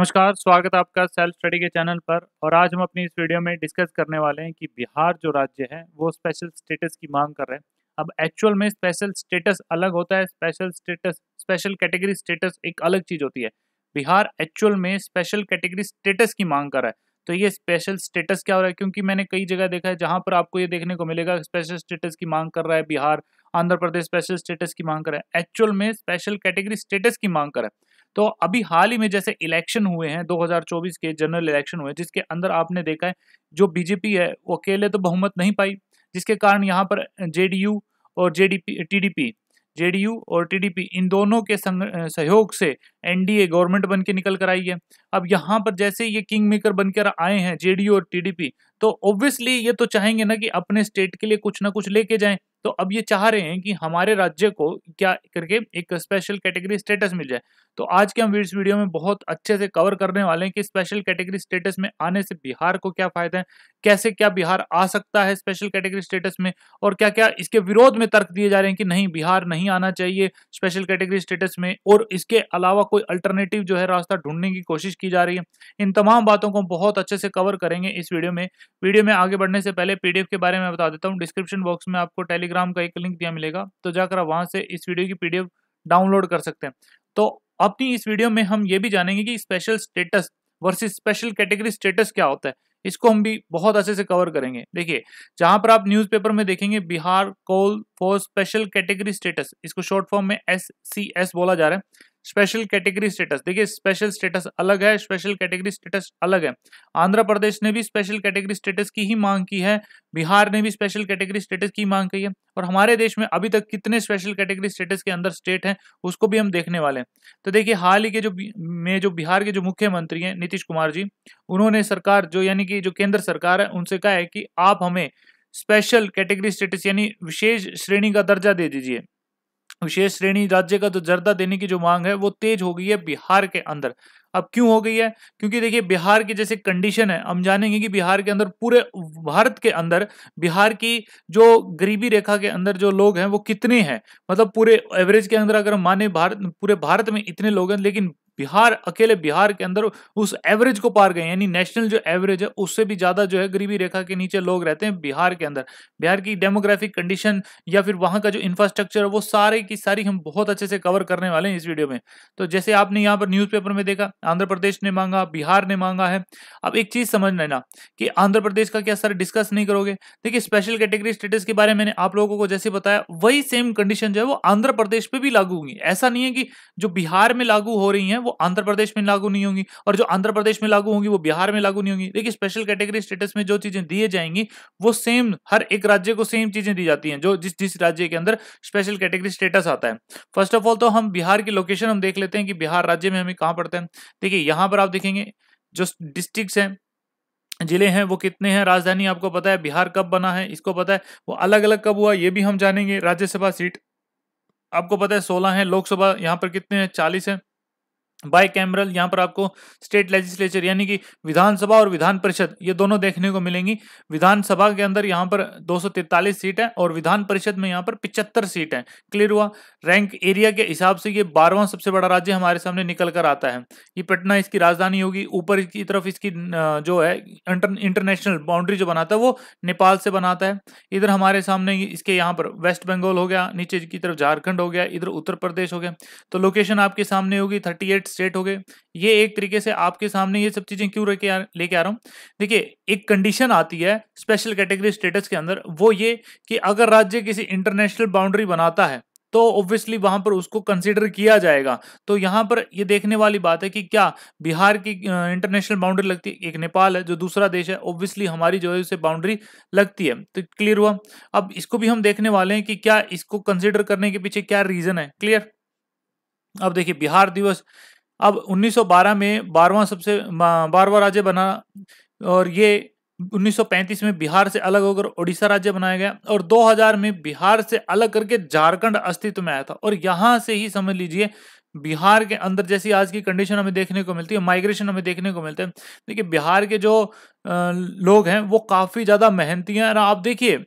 नमस्कार स्वागत है आपका सेल्फ स्टडी के चैनल पर और आज हम अपनी इस वीडियो में डिस्कस करने वाले हैं कि बिहार जो राज्य है वो स्पेशल स्टेटस की मांग कर रहे हैं अब एक्चुअल में स्पेशल स्टेटस अलग होता है special status special category status एक अलग चीज़ होती है बिहार एक्चुअल में स्पेशल कैटेगरी स्टेटस की मांग कर रहा है तो ये स्पेशल स्टेटस क्या हो रहा है क्योंकि मैंने कई जगह देखा है जहाँ पर आपको ये देखने को मिलेगा स्पेशल स्टेटस की मांग कर रहा है बिहार आंध्र प्रदेश स्पेशल स्टेटस की मांग कर रहा है एक्चुअल में स्पेशल कैटेगरी स्टेटस की मांग कर रहा है तो अभी हाल ही में जैसे इलेक्शन हुए हैं 2024 के जनरल इलेक्शन हुए जिसके अंदर आपने देखा है जो बीजेपी है वो अकेले तो बहुमत नहीं पाई जिसके कारण यहाँ पर जेडीयू और जेडीपी टीडीपी जेडीयू और टीडीपी इन दोनों के सहयोग से एनडीए गवर्नमेंट बन के निकल कर आई है अब यहाँ पर जैसे ये किंग मेकर बनकर आए हैं जेडीयू और टीडीपी तो ऑब्वियसली ये तो चाहेंगे ना कि अपने स्टेट के लिए कुछ ना कुछ लेके जाएं तो अब ये चाह रहे हैं कि हमारे राज्य को क्या करके एक स्पेशल कैटेगरी स्टेटस मिल जाए तो आज के हम इस वीडियो में बहुत अच्छे से कवर करने वाले हैं कि स्पेशल कैटेगरी स्टेटस में आने से बिहार को क्या फायदा है कैसे क्या बिहार आ सकता है स्पेशल कैटेगरी स्टेटस में और क्या क्या इसके विरोध में तर्क दिए जा रहे हैं कि नहीं बिहार नहीं आना चाहिए स्पेशल कैटेगरी स्टेटस में और इसके अलावा कोई अल्टरनेटिव जो है रास्ता ढूंढने की कोशिश की जा रही है इन तमाम बातों को बहुत अच्छे से कवर करेंगे इस वीडियो में वीडियो में आगे बढ़ने से पहले पीडीएफ के बारे में बता देता हूँ डिस्क्रिप्शन बॉक्स में आपको टेलीग्राम का एक लिंक दिया मिलेगा तो जाकर आप वहां से इस वीडियो की पीडीएफ डाउनलोड कर सकते हैं तो अपनी तो इस वीडियो में हम ये भी जानेंगे कि special status versus special category status क्या होता है इसको हम भी बहुत अच्छे से कवर करेंगे देखिए जहां पर आप न्यूज़पेपर में देखेंगे Bihar call for special category status इसको शॉर्ट फॉर्म में एस सी एस बोला जा रहा है स्पेशल कैटेगरी स्टेटस देखिए स्पेशल स्टेटस अलग है स्पेशल कैटेगरी स्टेटस अलग है आंध्र प्रदेश ने भी स्पेशल कैटेगरी स्टेटस की ही मांग की है बिहार ने भी स्पेशल कैटेगरी स्टेटस की मांग की है और हमारे देश में अभी तक कितने स्पेशल कैटेगरी स्टेटस के अंदर स्टेट हैं उसको भी हम देखने वाले हैं तो देखिए हाल ही के जो में जो बिहार के जो मुख्यमंत्री हैं नीतीश कुमार जी उन्होंने सरकार जो यानी कि जो केंद्र सरकार है उनसे कहा है कि आप हमें स्पेशल कैटेगरी स्टेटस यानी विशेष श्रेणी का दर्जा दे दीजिए विशेष श्रेणी राज्य का जो तो जर्दा देने की जो मांग है वो तेज हो गई है बिहार के अंदर अब क्यों हो गई है क्योंकि देखिए बिहार की जैसे कंडीशन है हम जानेंगे कि बिहार के अंदर पूरे भारत के अंदर बिहार की जो गरीबी रेखा के अंदर जो लोग हैं वो कितने हैं मतलब पूरे एवरेज के अंदर अगर हम माने भारत पूरे भारत में इतने लोग हैं लेकिन बिहार अकेले बिहार के अंदर उस एवरेज को पार गए यानी नेशनल जो एवरेज है उससे भी ज्यादा जो है गरीबी रेखा के नीचे लोग रहते हैं बिहार के अंदर बिहार की डेमोग्राफिक कंडीशन या फिर वहां का जो इंफ्रास्ट्रक्चर है वो सारे की सारी हम बहुत अच्छे से कवर करने वाले हैं इस वीडियो में तो जैसे आपने यहाँ पर न्यूज में देखा आंध्र प्रदेश ने मांगा बिहार ने मांगा है अब एक चीज समझ लेना कि आंध्र प्रदेश का क्या सर डिस्कस नहीं करोगे देखिए स्पेशल कैटेगरी स्टेटस के बारे में आप लोगों को जैसे बताया वही सेम कंडीशन जो है वो आंध्र प्रदेश पर भी लागू होंगी ऐसा नहीं है कि जो बिहार में लागू हो रही है वो आंध्र प्रदेश में लागू नहीं होंगी और जो आंध्र प्रदेश में लागू होंगी वो बिहार में लागू नहीं होंगी देखिए स्पेशल कैटेगरी स्टेटस में जो चीजें दिए जाएंगी वो सेम हर एक राज्य को सेम चीजें दी जाती हैं जो जिस जिस राज्य के अंदर स्पेशल कैटेगरी स्टेटस आता है फर्स्ट ऑफ ऑल तो हम बिहार की लोकेशन हम देख लेते हैं कि बिहार राज्य में हमें कहाँ पड़ता है देखिए यहाँ पर आप देखेंगे जो डिस्ट्रिक्ट हैं जिले हैं वो कितने हैं राजधानी आपको पता है बिहार कब बना है इसको पता है वो अलग अलग कब हुआ ये भी हम जानेंगे राज्यसभा सीट आपको पता है सोलह है लोकसभा यहाँ पर कितने हैं चालीस है बाई कैमरल यहाँ पर आपको स्टेट लेजिस्लेचर यानी कि विधानसभा और विधान परिषद ये दोनों देखने को मिलेंगी विधानसभा के अंदर यहाँ पर 243 सीट है और विधान परिषद में यहाँ पर 75 सीट है क्लियर हुआ रैंक एरिया के हिसाब से ये बारहवां सबसे बड़ा राज्य हमारे सामने निकल कर आता है ये पटना इसकी राजधानी होगी ऊपर की तरफ इसकी जो है इंटरनेशनल बाउंड्री जो बनाता है वो नेपाल से बनाता है इधर हमारे सामने इसके यहाँ पर वेस्ट बंगाल हो गया नीचे की तरफ झारखंड हो गया इधर उत्तर प्रदेश हो गया तो लोकेशन आपके सामने होगी थर्टी एफिलिएट स्टेट हो गए ये एक तरीके से आपके सामने ये सब चीज़ें क्यों लेके लेके आ रहा हूँ देखिए एक कंडीशन आती है स्पेशल कैटेगरी स्टेटस के अंदर वो ये कि अगर राज्य किसी इंटरनेशनल बाउंड्री बनाता है तो ऑब्वियसली वहां पर उसको कंसीडर किया जाएगा तो यहां पर ये देखने वाली बात है कि क्या बिहार की इंटरनेशनल बाउंड्री लगती है एक नेपाल है जो दूसरा देश है ऑब्वियसली हमारी जो है उसे बाउंड्री लगती है तो क्लियर हुआ अब इसको भी हम देखने वाले हैं कि क्या इसको कंसीडर करने के पीछे क्या रीजन है क्लियर अब देखिए बिहार दिवस अब 1912 में बारवा सबसे बारवा राज्य बना और ये 1935 में बिहार से अलग होकर ओडिशा राज्य बनाया गया और 2000 में बिहार से अलग करके झारखंड अस्तित्व में आया था और यहाँ से ही समझ लीजिए बिहार के अंदर जैसी आज की कंडीशन हमें देखने को मिलती है माइग्रेशन हमें देखने को मिलता है देखिए बिहार के जो लोग हैं वो काफ़ी ज़्यादा मेहनती हैं और आप देखिए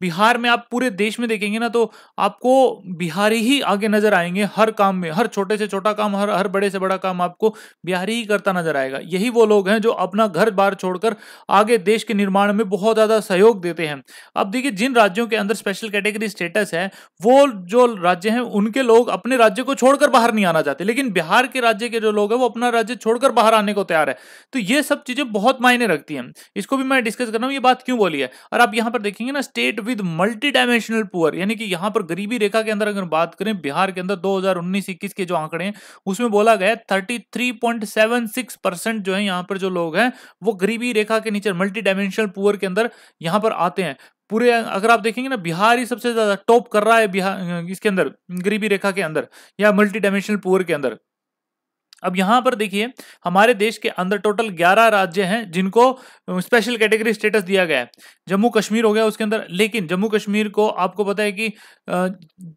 बिहार में आप पूरे देश में देखेंगे ना तो आपको बिहारी ही आगे नजर आएंगे हर काम में हर छोटे से छोटा काम हर हर बड़े से बड़ा काम आपको बिहारी ही करता नजर आएगा यही वो लोग हैं जो अपना घर बार छोड़कर आगे देश के निर्माण में बहुत ज़्यादा सहयोग देते हैं अब देखिए जिन राज्यों के अंदर स्पेशल कैटेगरी स्टेटस है वो जो राज्य हैं उनके लोग अपने राज्य को छोड़कर बाहर नहीं आना चाहते लेकिन बिहार के राज्य के जो लोग हैं वो अपना राज्य छोड़कर बाहर आने को तैयार है तो ये सब चीज़ें बहुत मायने रखती हैं इसको भी मैं डिस्कस कर रहा हूँ ये बात क्यों बोली है और आप यहाँ पर देखेंगे ना state with multi dimensional poor यानी कि यहाँ पर गरीबी रेखा के अंदर अगर बात करें बिहार के अंदर दो हजार के जो आंकड़े हैं उसमें बोला गया थर्टी जो है यहाँ पर जो लोग हैं वो गरीबी रेखा के नीचे मल्टी डायमेंशनल पुअर के अंदर यहाँ पर आते हैं पूरे अगर आप देखेंगे ना बिहार ही सबसे ज्यादा टॉप कर रहा है बिहार इसके अंदर गरीबी रेखा के अंदर या मल्टी डायमेंशनल पुअर के अंदर अब यहां पर देखिए हमारे देश के अंदर टोटल 11 राज्य हैं जिनको स्पेशल कैटेगरी स्टेटस दिया गया है जम्मू कश्मीर हो गया उसके अंदर लेकिन जम्मू कश्मीर को आपको पता है कि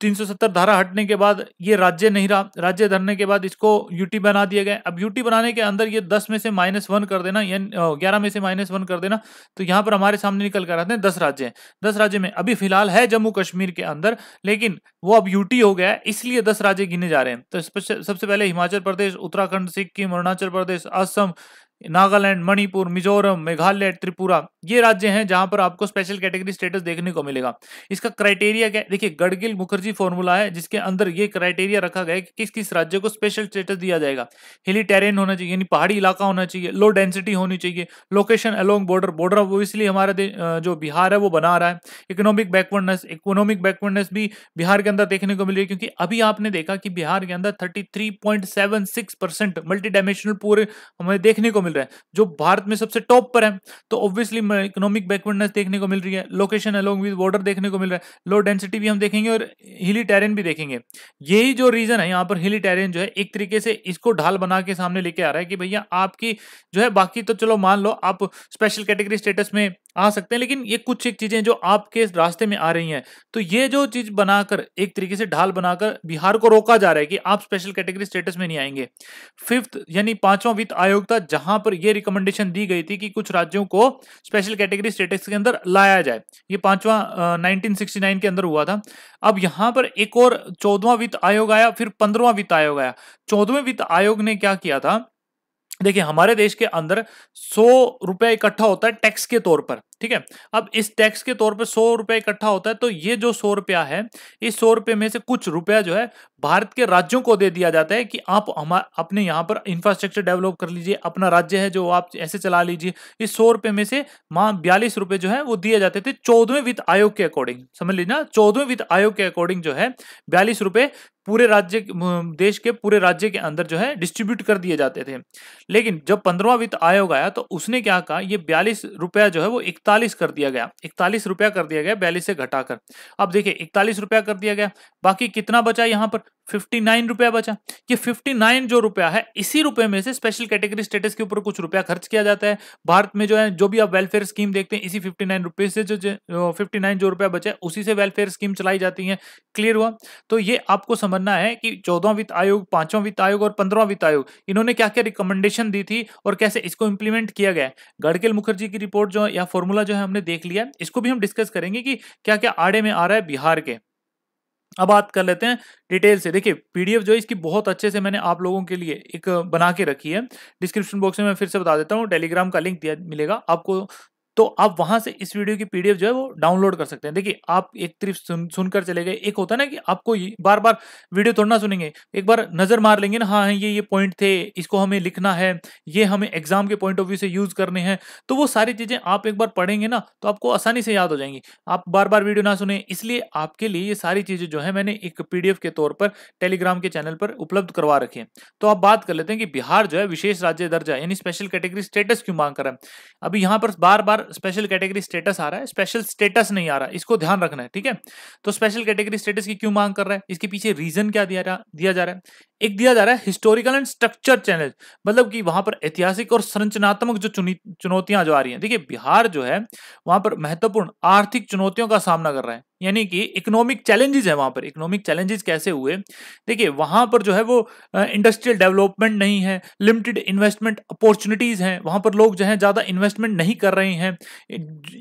तीन धारा हटने के बाद ये राज्य नहीं रहा राज्य धरने के बाद इसको यूटी बना दिया गया अब यूटी बनाने के अंदर ये दस में से माइनस वन कर देना या ग्यारह में से माइनस वन कर देना तो यहाँ पर हमारे सामने निकल कर आते हैं दस राज्य हैं दस राज्य में अभी फिलहाल है जम्मू कश्मीर के अंदर लेकिन वो अब यूटी हो गया है इसलिए दस राज्य गिने जा रहे हैं तो सबसे पहले हिमाचल प्रदेश उत्तराखंड सिक्किम अरुणाचल प्रदेश असम नागालैंड मणिपुर मिजोरम मेघालय त्रिपुरा ये राज्य हैं जहां पर आपको स्पेशल कैटेगरी स्टेटस देखने को मिलेगा इसका क्राइटेरिया क्या देखिए गडगिल मुखर्जी फॉर्मूला है जिसके अंदर ये क्राइटेरिया रखा गया है कि किस किस राज्य को स्पेशल स्टेटस दिया जाएगा हिली टेरेन होना चाहिए यानी पहाड़ी इलाका होना चाहिए लो डेंसिटी होनी चाहिए location along border border obviously हमारा जो बिहार है वो बना रहा है इकोनॉमिक बैकवर्डनेस इकोनॉमिक बैकवर्डनेस भी बिहार के अंदर देखने को मिल रही है क्योंकि अभी आपने देखा कि बिहार के अंदर thirty three point seven six percent multi dimensional पूरे हमें देखने को मिल मिल रहा है जो भारत में सबसे टॉप पर है तो ऑब्वियसली इकोनॉमिक बैकवर्डनेस देखने को मिल रही है लोकेशन अलोंग विद बॉर्डर देखने को मिल रहा है लो डेंसिटी भी हम देखेंगे और हिली टेरेन भी देखेंगे यही जो रीजन है यहाँ पर हिली टेरेन जो है एक तरीके से इसको ढाल बना के सामने लेके आ रहा है कि भैया आपकी जो है बाकी तो चलो मान लो आप स्पेशल कैटेगरी स्टेटस में आ सकते हैं लेकिन ये कुछ एक चीजें जो आपके रास्ते में आ रही हैं तो ये जो चीज बनाकर एक तरीके से ढाल बनाकर बिहार को रोका जा रहा है कि आप स्पेशल कैटेगरी स्टेटस में नहीं आएंगे फिफ्थ यानी पांचवा वित्त आयोग था जहां पर यह रिकमेंडेशन दी गई थी कि कुछ राज्यों को स्पेशल कैटेगरी स्टेटस के अंदर लाया जाए ये पांचवा नाइनटीन के अंदर हुआ था अब यहां पर एक और चौदवा वित्त आयोग आया फिर पंद्रवा वित्त आयोग आया चौदवा वित्त आयोग ने क्या किया था देखिए हमारे देश के अंदर सौ रुपये इकट्ठा होता है टैक्स के तौर पर ठीक है अब इस टैक्स के तौर पर सौ रुपये इकट्ठा होता है तो ये जो सौ रुपया है इस सौ रुपये में से कुछ रुपया जो है भारत के राज्यों को दे दिया जाता है कि आप हमारे अपने यहाँ पर इंफ्रास्ट्रक्चर डेवलप कर लीजिए अपना राज्य है जो आप ऐसे चला लीजिए इस सौ रुपये में से माँ बयालीस रुपये जो है वो दिए जाते थे चौदहवें वित्त आयोग के अकॉर्डिंग समझ लीजिए ना चौदहवें वित्त आयोग के अकॉर्डिंग जो है बयालीस रुपये पूरे राज्य देश के पूरे राज्य के अंदर जो है डिस्ट्रीब्यूट कर दिए जाते थे लेकिन जब पंद्रवा वित्त आयोग आया तो उसने क्या कहा ये बयालीस रुपया जो है वो इकतालीस कर दिया गया इकतालीस रुपया कर दिया गया बयालीस से घटाकर अब देखिए इकतालीस रुपया कर दिया गया बाकी कितना बचा यहाँ पर फिफ्टी नाइन रुपया बचा ये फिफ्टी नाइन जो रुपया है इसी रुपए में से स्पेशल कैटेगरी स्टेटस के ऊपर कुछ रुपया खर्च किया जाता है भारत में जो है जो भी आप वेलफेयर स्कीम देखते हैं इसी फिफ्टी नाइन रुपये से जो फिफ्टी नाइन जो रुपया बचा है उसी से वेलफेयर स्कीम चलाई जाती है क्लियर हुआ तो ये आपको समझ मानना है कि चौदह वित्त आयोग पांचवा वित्त आयोग और पंद्रह वित्त आयोग इन्होंने क्या क्या रिकमेंडेशन दी थी और कैसे इसको इंप्लीमेंट किया गया गडकेल मुखर्जी की रिपोर्ट जो या फॉर्मूला जो है हमने देख लिया इसको भी हम डिस्कस करेंगे कि क्या क्या आड़े में आ रहा है बिहार के अब बात कर लेते हैं डिटेल से देखिए पीडीएफ जो है इसकी बहुत अच्छे से मैंने आप लोगों के लिए एक बना के रखी है डिस्क्रिप्शन बॉक्स में मैं फिर से बता देता हूँ टेलीग्राम का लिंक दिया मिलेगा आपको तो आप वहां से इस वीडियो की पीडीएफ जो है वो डाउनलोड कर सकते हैं देखिए आप एक तरफ सुन सुनकर चले गए एक होता है ना कि आपको बार बार वीडियो थोड़ा ना सुनेंगे एक बार नजर मार लेंगे ना हाँ ये ये पॉइंट थे इसको हमें लिखना है ये हमें एग्जाम के पॉइंट ऑफ व्यू से यूज करने हैं तो वो सारी चीजें आप एक बार पढ़ेंगे ना तो आपको आसानी से याद हो जाएंगी आप बार बार वीडियो ना सुने इसलिए आपके लिए ये सारी चीजें जो है मैंने एक पीडीएफ के तौर पर टेलीग्राम के चैनल पर उपलब्ध करवा रखी है तो आप बात कर लेते हैं कि बिहार जो है विशेष राज्य दर्जा यानी स्पेशल कैटेगरी स्टेटस क्यों मांग कर रहा है अभी यहाँ पर बार बार स्पेशल कैटेगरी स्टेटस आ रहा है स्पेशल स्टेटस नहीं आ रहा इसको ध्यान रखना है ठीक है तो स्पेशल कैटेगरी स्टेटस की क्यों मांग कर रहा है इसके पीछे रीजन क्या दिया जा दिया जा रहा है एक दिया जा रहा है हिस्टोरिकल एंड स्ट्रक्चर चैलेंज मतलब कि वहां पर ऐतिहासिक और संरचनात्मक जो चुनौतियां जो आ रही हैं देखिए बिहार जो है वहां पर महत्वपूर्ण आर्थिक चुनौतियों का सामना कर रहा है यानी कि इकोनॉमिक चैलेंजेस है वहाँ पर इकोनॉमिक चैलेंजेस कैसे हुए देखिए वहाँ पर जो है वो इंडस्ट्रियल डेवलपमेंट नहीं है लिमिटेड इन्वेस्टमेंट अपॉर्चुनिटीज़ हैं वहाँ पर लोग जो है ज़्यादा इन्वेस्टमेंट नहीं कर रहे हैं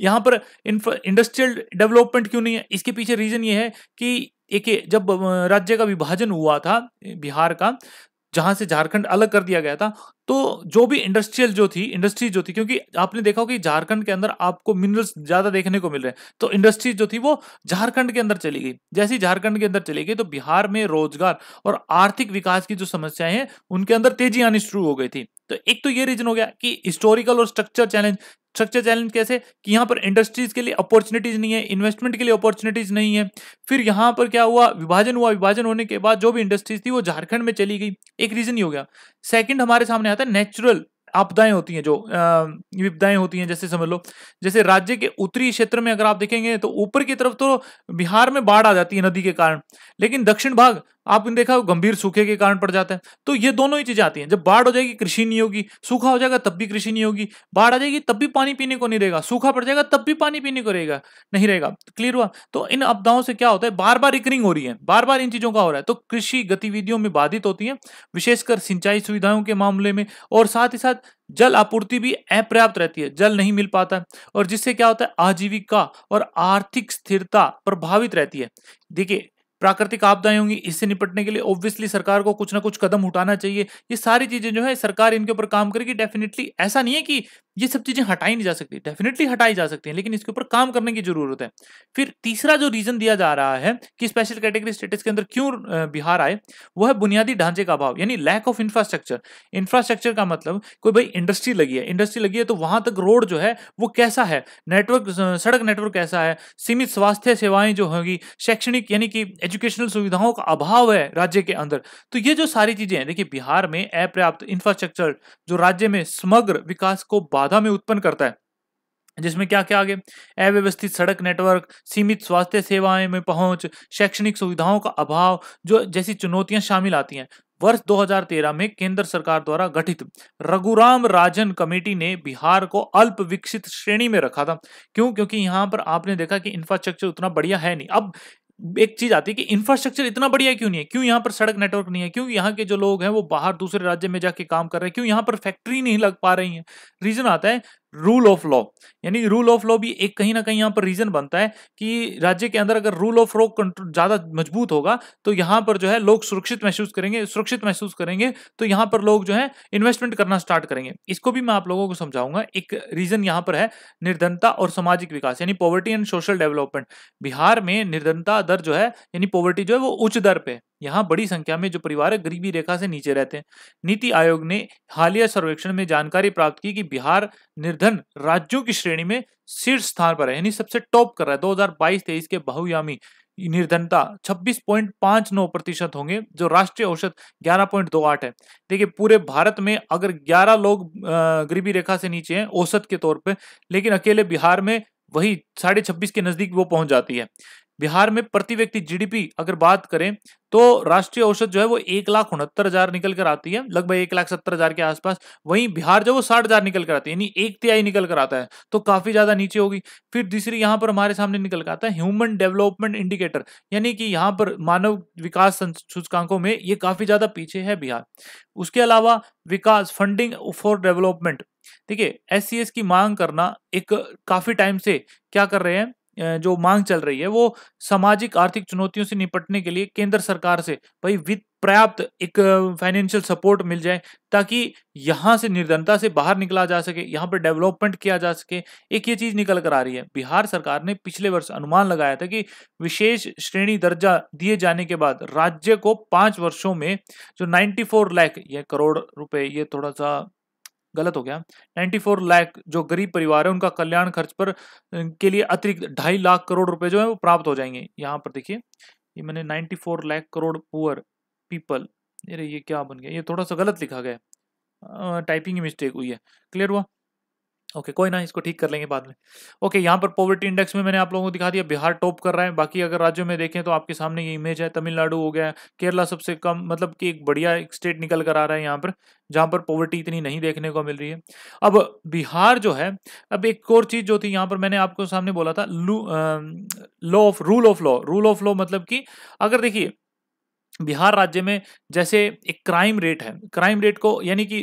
यहाँ पर इंडस्ट्रियल डेवलपमेंट क्यों नहीं है इसके पीछे रीज़न ये है कि एक जब राज्य का विभाजन हुआ था बिहार का जहां से झारखंड अलग कर दिया गया था तो जो भी इंडस्ट्रियल जो थी इंडस्ट्री जो थी क्योंकि आपने देखा कि झारखंड के अंदर आपको मिनरल्स ज्यादा देखने को मिल रहे हैं तो इंडस्ट्रीज जो थी वो झारखंड के अंदर चली गई जैसे ही झारखंड के अंदर चली गई तो बिहार में रोजगार और आर्थिक विकास की जो समस्याएं हैं उनके अंदर तेजी आनी शुरू हो गई थी तो एक तो ये रीजन हो गया कि हिस्टोरिकल और स्ट्रक्चर चैलेंज स्ट्रक्चर चैलेंज कैसे कि यहाँ पर इंडस्ट्रीज के लिए अपॉर्चुनिटीज नहीं है इन्वेस्टमेंट के लिए अपॉर्चुनिटीज नहीं है फिर यहाँ पर क्या हुआ विभाजन हुआ विभाजन होने के बाद जो भी इंडस्ट्रीज थी वो झारखंड में चली गई एक रीजन ही हो गया सेकंड हमारे सामने आता है नेचुरल आपदाएं होती हैं जो विपदाएं होती हैं जैसे समझ लो जैसे राज्य के उत्तरी क्षेत्र में अगर आप देखेंगे तो ऊपर की तरफ तो बिहार में बाढ़ आ जाती है नदी के कारण लेकिन दक्षिण भाग आपने देखा गंभीर सूखे के कारण पड़ जाता है तो ये दोनों ही चीजें आती हैं जब बाढ़ हो जाएगी कृषि नहीं होगी सूखा हो जाएगा तब भी कृषि नहीं होगी बाढ़ आ जाएगी तब भी पानी पीने को नहीं रहेगा सूखा पड़ जाएगा तब भी पानी पीने को रहेगा नहीं रहेगा क्लियर हुआ तो इन आपदाओं से क्या होता है बार बार रिकरिंग हो रही है बार बार इन चीजों का हो रहा है तो कृषि गतिविधियों में बाधित होती है विशेषकर सिंचाई सुविधाओं के मामले में और साथ ही साथ जल आपूर्ति भी अपर्याप्त रहती है जल नहीं मिल पाता है और जिससे क्या होता है आजीविका और आर्थिक स्थिरता प्रभावित रहती है देखिए प्राकृतिक आपदाएं होंगी इससे निपटने के लिए ऑब्वियसली सरकार को कुछ ना कुछ कदम उठाना चाहिए ये सारी चीजें जो है सरकार इनके ऊपर काम करेगी डेफिनेटली ऐसा नहीं है कि ये सब चीजें हटाई नहीं जा सकती डेफिनेटली हटाई जा सकती हैं लेकिन इसके ऊपर काम करने की जरूरत है फिर तीसरा जो रीजन दिया जा रहा है कि स्पेशल कैटेगरी स्टेटस के अंदर क्यों बिहार आए वो है बुनियादी ढांचे का अभाव यानी लैक ऑफ इंफ्रास्ट्रक्चर इंफ्रास्ट्रक्चर का मतलब कोई भाई इंडस्ट्री लगी है इंडस्ट्री लगी है तो वहां तक रोड जो है वो कैसा है नेटवर्क सड़क नेटवर्क कैसा है सीमित स्वास्थ्य सेवाएं जो होगी शैक्षणिक यानी कि एजुकेशनल सुविधाओं का अभाव है राज्य के अंदर तो ये जो सारी चीजें हैं देखिए बिहार में अपर्याप्त इंफ्रास्ट्रक्चर जो राज्य में समग्र विकास को बाधा में उत्पन्न करता है जिसमें क्या क्या आगे अव्यवस्थित सड़क नेटवर्क सीमित स्वास्थ्य सेवाएं में पहुंच शैक्षणिक सुविधाओं का अभाव जो जैसी चुनौतियां शामिल आती हैं वर्ष 2013 में केंद्र सरकार द्वारा गठित रघुराम राजन कमेटी ने बिहार को अल्प विकसित श्रेणी में रखा था क्यों क्योंकि यहां पर आपने देखा कि इंफ्रास्ट्रक्चर उतना बढ़िया है नहीं अब एक चीज आती है कि इंफ्रास्ट्रक्चर इतना बढ़िया क्यों नहीं है क्यों यहाँ पर सड़क नेटवर्क नहीं है क्यों यहाँ के जो लोग हैं वो बाहर दूसरे राज्य में जाके काम कर रहे हैं क्यों यहाँ पर फैक्ट्री नहीं लग पा रही है रीजन आता है रूल ऑफ लॉ यानी रूल ऑफ लॉ भी एक कहीं ना कहीं यहाँ पर रीजन बनता है कि राज्य के अंदर अगर रूल ऑफ लॉ ज्यादा मजबूत होगा तो यहाँ पर जो है लोग सुरक्षित महसूस करेंगे सुरक्षित महसूस करेंगे तो यहाँ पर लोग जो है इन्वेस्टमेंट करना स्टार्ट करेंगे इसको भी मैं आप लोगों को समझाऊंगा एक रीजन यहाँ पर है निर्धनता और सामाजिक विकास यानी poverty and social development Bihar में निर्धनता दर जो है यानी पॉवर्टी जो है वो उच्च दर पर यहाँ बड़ी संख्या में जो परिवार गरीबी रेखा से नीचे रहते हैं नीति आयोग ने हालिया सर्वेक्षण में जानकारी प्राप्त की कि बिहार निर्धन राज्यों की श्रेणी में शीर्ष स्थान पर है यानी सबसे टॉप कर रहा है 2022 हजार के बहुयामी निर्धनता 26.59 प्रतिशत होंगे जो राष्ट्रीय औसत 11.28 है देखिए पूरे भारत में अगर 11 लोग गरीबी रेखा से नीचे हैं औसत के तौर पे लेकिन अकेले बिहार में वही साढ़े छब्बीस के नजदीक वो पहुंच जाती है बिहार में प्रति व्यक्ति जीडीपी अगर बात करें तो राष्ट्रीय औसत जो है वो एक लाख उनहत्तर हजार निकल कर आती है लगभग एक लाख सत्तर हजार के आसपास वहीं बिहार जो वो साठ हजार निकल कर आती है यानी एक तिहाई निकल कर आता है तो काफी ज्यादा नीचे होगी फिर तीसरी यहाँ पर हमारे सामने निकल कर आता है ह्यूमन डेवलपमेंट इंडिकेटर यानी कि यहाँ पर मानव विकास सूचकांकों में ये काफी ज्यादा पीछे है बिहार उसके अलावा विकास फंडिंग फॉर डेवलपमेंट ठीक है एस की मांग करना एक काफी टाइम से क्या कर रहे हैं जो मांग चल रही है वो सामाजिक आर्थिक चुनौतियों से निपटने के लिए केंद्र सरकार से भाई वित्त पर्याप्त एक फाइनेंशियल सपोर्ट मिल जाए ताकि यहाँ से निर्धनता से बाहर निकला जा सके यहाँ पर डेवलपमेंट किया जा सके एक ये चीज़ निकल कर आ रही है बिहार सरकार ने पिछले वर्ष अनुमान लगाया था कि विशेष श्रेणी दर्जा दिए जाने के बाद राज्य को पांच वर्षों में जो 94 लाख ये करोड़ रुपए ये थोड़ा सा गलत हो गया 94 लाख जो गरीब परिवार है उनका कल्याण खर्च पर के लिए अतिरिक्त ढाई लाख करोड़ रुपए जो है वो प्राप्त हो जाएंगे यहाँ पर देखिए ये मैंने 94 लाख करोड़ पुअर पीपल अरे ये क्या बन गया ये थोड़ा सा गलत लिखा गया टाइपिंग मिस्टेक हुई है क्लियर हुआ ओके कोई ना इसको ठीक कर लेंगे बाद में ओके यहाँ पर पॉवर्टी इंडेक्स में मैंने आप लोगों को दिखा दिया बिहार टॉप कर रहा है बाकी अगर राज्यों में देखें तो आपके सामने ये इमेज है तमिलनाडु हो गया केरला सबसे कम मतलब कि एक बढ़िया एक स्टेट निकल कर आ रहा है यहाँ पर जहाँ पर पॉवर्टी इतनी नहीं देखने को मिल रही है अब बिहार जो है अब एक और चीज़ जो थी यहाँ पर मैंने आपको सामने बोला था law of rule of law rule of law मतलब कि अगर देखिए बिहार राज्य में जैसे एक क्राइम रेट है क्राइम रेट को यानी कि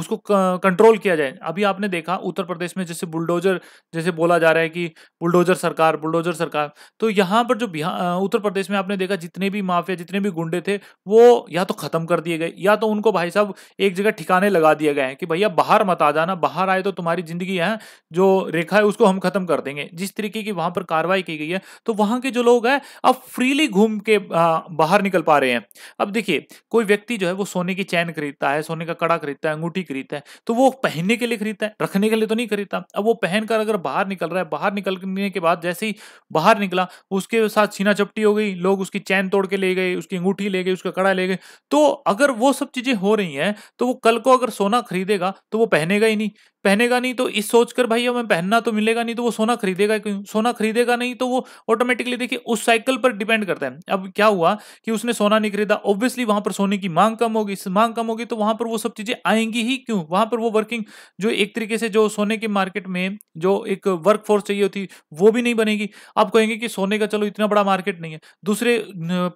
उसको कंट्रोल किया जाए अभी आपने देखा उत्तर प्रदेश में जैसे बुलडोजर जैसे बोला जा रहा है कि बुलडोजर सरकार बुलडोजर सरकार तो यहाँ पर जो बिहार उत्तर प्रदेश में आपने देखा जितने भी माफिया जितने भी गुंडे थे वो या तो ख़त्म कर दिए गए या तो उनको भाई साहब एक जगह ठिकाने लगा दिए गए हैं कि भैया बाहर मत आ जाना बाहर आए तो तुम्हारी ज़िंदगी है जो रेखा है उसको हम ख़त्म कर देंगे जिस तरीके की वहाँ पर कार्रवाई की गई है तो वहाँ के जो लोग हैं अब फ्रीली घूम के बाहर निकल पा रहे हैं हैं अब देखिए कोई व्यक्ति जो है वो सोने की चैन खरीदता है सोने का कड़ा खरीदता है अंगूठी खरीदता है तो वो पहनने के लिए खरीदता है रखने के लिए तो नहीं खरीदता अब वो पहनकर अगर बाहर निकल रहा है बाहर निकलने के बाद जैसे ही बाहर निकला उसके साथ छीना चपटी हो गई लोग उसकी चैन तोड़ के ले गए उसकी अंगूठी ले गई उसका कड़ा ले गए तो अगर वो सब चीजें हो रही हैं तो वो कल को अगर सोना खरीदेगा तो वो पहनेगा ही नहीं पहनेगा नहीं तो इस सोचकर भाई हमें पहनना तो मिलेगा नहीं तो वो सोना खरीदेगा क्यों सोना खरीदेगा नहीं तो वो ऑटोमेटिकली देखिए उस साइकिल पर डिपेंड करता है अब क्या हुआ कि उसने सोना नहीं खरीदा ऑब्वियसली वहां पर सोने की मांग कम होगी मांग कम होगी तो वहां पर वो सब चीजें आएंगी ही क्यों वहां पर वो वर्किंग जो एक तरीके से जो सोने के मार्केट में जो एक वर्क फोर्स चाहिए होती वो भी नहीं बनेगी आप कहेंगे कि सोने का चलो इतना बड़ा मार्केट नहीं है दूसरे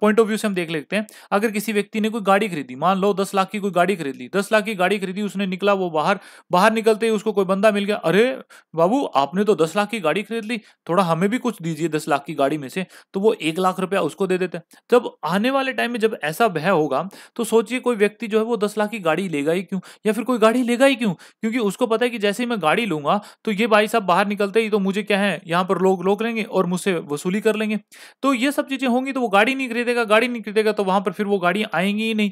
पॉइंट ऑफ व्यू से हम देख लेते हैं अगर किसी व्यक्ति ने कोई गाड़ी खरीदी मान लो दस लाख की कोई गाड़ी खरीद ली दस लाख की गाड़ी खरीदी उसने निकला वो बाहर बाहर निकलते ही उसको कोई बंदा मिल गया अरे बाबू आपने तो दस लाख की गाड़ी खरीद ली थोड़ा हमें भी कुछ दीजिए दस लाख की गाड़ी में से तो वो एक लाख रुपया उसको दे देते जब आने वाले टाइम में जब ऐसा भय होगा तो सोचिए कोई व्यक्ति जो है वो दस लाख की गाड़ी लेगा ही क्यों या फिर कोई गाड़ी लेगा ही क्यों क्योंकि उसको पता है कि जैसे ही मैं गाड़ी लूंगा तो ये भाई साहब बाहर निकलते ही तो मुझे क्या है यहाँ पर लोग रोक लेंगे और मुझसे वसूली कर लेंगे तो ये सब चीजें होंगी तो वो गाड़ी नहीं खरीदेगा गाड़ी नहीं खरीदेगा तो वहां पर फिर वो गाड़ी आएंगी ही नहीं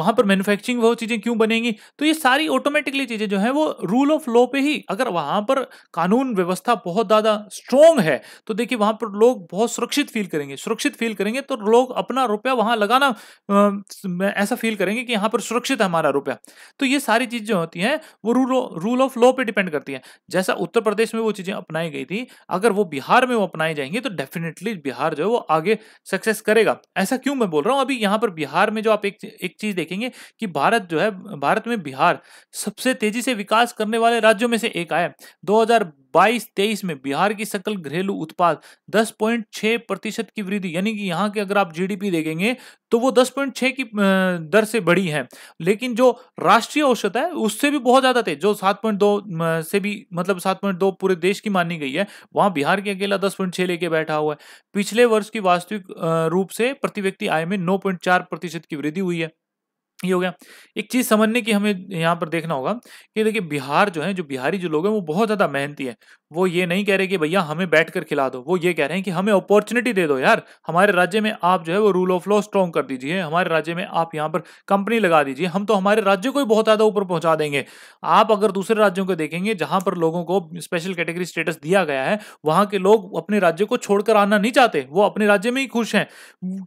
वहां पर मैन्युफैक्चरिंग वो चीजें क्यों बनेंगी तो ये सारी ऑटोमेटिकली चीजें जो है वो रूल ऑफ लॉ पे ही अगर वहां पर कानून व्यवस्था बहुत ज्यादा स्ट्रोंग है तो देखिए वहां पर लोग बहुत सुरक्षित फील करेंगे सुरक्षित फील करेंगे तो लोग अपना रुपया वहां लगाना ऐसा फील करेंगे कि यहाँ पर सुरक्षित है हमारा रुपया तो ये सारी चीज जो होती है वो रूल ऑफ लॉ पे डिपेंड करती है जैसा उत्तर प्रदेश में वो चीजें अपनाई गई थी अगर वो बिहार में वो अपनाई जाएंगी तो डेफिनेटली बिहार जो है वो आगे सक्सेस करेगा ऐसा क्यों मैं बोल रहा हूँ अभी यहाँ पर बिहार में जो आप एक चीज देखेंगे कि भारत जो है भारत में बिहार सबसे तेजी से विकास करने वाले राज्यों में से एक आया 2022-23 में बिहार की सकल घरेलू उत्पाद 10.6 प्रतिशत की वृद्धि यानी कि यहाँ के अगर आप जीडीपी देखेंगे तो वो 10.6 की दर से बढ़ी है लेकिन जो राष्ट्रीय औसत है उससे भी बहुत ज़्यादा थे जो 7.2 से भी मतलब 7.2 पूरे देश की मानी गई है वहां बिहार के अकेला 10.6 लेके बैठा हुआ है पिछले वर्ष की वास्तविक रूप से प्रति व्यक्ति आय में 9.4 प्रतिशत की वृद्धि हुई है ये हो गया एक चीज समझने की हमें यहाँ पर देखना होगा कि देखिए बिहार जो है जो बिहारी जो लोग हैं वो बहुत ज्यादा मेहनती है वो ये नहीं कह रहे कि भैया हमें बैठ कर खिला दो वो ये कह रहे हैं कि हमें अपॉर्चुनिटी दे दो यार हमारे राज्य में आप जो है वो रूल ऑफ लॉ स्ट्रॉन्ग कर दीजिए हमारे राज्य में आप यहाँ पर कंपनी लगा दीजिए हम तो हमारे राज्य को ही बहुत ज़्यादा ऊपर पहुँचा देंगे आप अगर दूसरे राज्यों को देखेंगे जहाँ पर लोगों को स्पेशल कैटेगरी स्टेटस दिया गया है वहाँ के लोग अपने राज्य को छोड़कर आना नहीं चाहते वो अपने राज्य में ही खुश हैं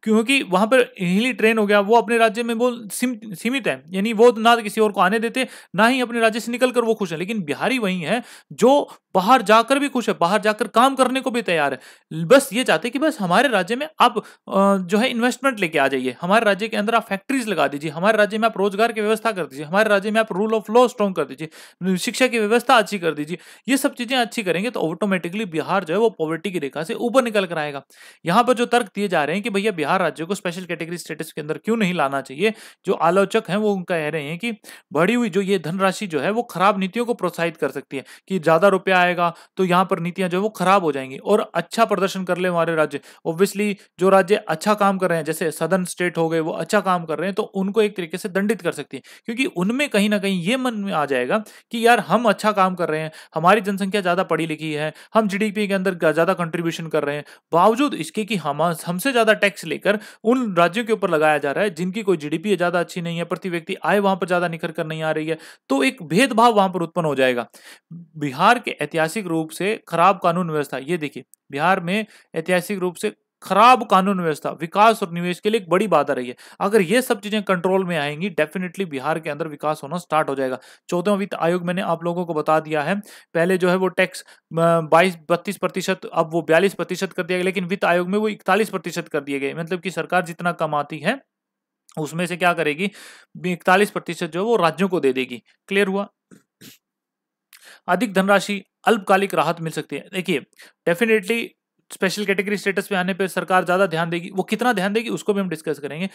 क्योंकि वहाँ पर हिली ट्रेन हो गया वो अपने राज्य में वो सीमित है यानी वो ना किसी और को आने देते ना ही अपने राज्य से निकल कर वो खुश है लेकिन बिहारी वही है जो बाहर जाकर भी खुश है बाहर जाकर काम करने को भी तैयार है बस ये चाहते कि बस हमारे राज्य में आप जो है इन्वेस्टमेंट लेके आ जाइए हमारे राज्य के अंदर आप फैक्ट्रीज लगा दीजिए हमारे राज्य में आप रोजगार की व्यवस्था कर दीजिए हमारे राज्य में आप रूल ऑफ लॉ स्ट्रॉन्ग कर दीजिए शिक्षा की व्यवस्था अच्छी कर दीजिए ये सब चीजें अच्छी करेंगे तो ऑटोमेटिकली बिहार जो है वो पॉवर्टी की रेखा से ऊपर निकल कर आएगा यहाँ पर जो तर्क दिए जा रहे हैं कि भैया बिहार राज्य को स्पेशल कैटेगरी स्टेटस के अंदर क्यों नहीं लाना चाहिए जो आलोचक है वो कह रहे हैं कि बढ़ी हुई जो ये धनराशि जो है वो खराब नीतियों को प्रोत्साहित कर सकती है कि ज्यादा रुपया आएगा तो यहाँ पर नीतियां जो है वो खराब हो जाएंगी और अच्छा प्रदर्शन कर ले हमारे राज्य ओब्वियसली जो राज्य अच्छा काम कर रहे हैं जैसे सदर्न स्टेट हो गए वो अच्छा काम कर रहे हैं तो उनको एक तरीके से दंडित कर सकती है क्योंकि उनमें कहीं ना कहीं ये मन में आ जाएगा कि यार हम अच्छा काम कर रहे हैं हमारी जनसंख्या ज़्यादा पढ़ी लिखी है हम जीडीपी के अंदर ज़्यादा कंट्रीब्यूशन कर रहे हैं बावजूद इसके कि हम हमसे ज़्यादा टैक्स लेकर उन राज्यों के ऊपर लगाया जा रहा है जिनकी कोई जीडीपी ज़्यादा अच्छी नहीं है प्रति व्यक्ति आय वहां पर ज़्यादा निखर कर नहीं आ रही है तो एक भेदभाव वहां पर उत्पन्न हो जाएगा बिहार के ऐतिहासिक ऐतिहासिक रूप से खराब कानून व्यवस्था ये देखिए बिहार में ऐतिहासिक रूप से खराब कानून व्यवस्था विकास और निवेश के लिए एक बड़ी बाधा रही है अगर ये सब चीजें कंट्रोल में आएंगी डेफिनेटली बिहार के अंदर विकास होना स्टार्ट हो जाएगा चौदह वित्त आयोग मैंने आप लोगों को बता दिया है पहले जो है वो टैक्स बाईस बत्तीस प्रतिशत अब वो बयालीस प्रतिशत कर दिया गया लेकिन वित्त आयोग में वो इकतालीस प्रतिशत कर दिए गए मतलब की सरकार जितना कमाती है उसमें से क्या करेगी इकतालीस प्रतिशत जो है वो राज्यों को दे देगी क्लियर हुआ अधिक धनराशि अल्पकालिक राहत मिल सकती है देखिए डेफिनेटली स्पेशल कैटेगरी स्टेटस पे आने पे सरकार ज़्यादा ध्यान देगी वो कितना ध्यान देगी उसको भी हम डिस्कस करेंगे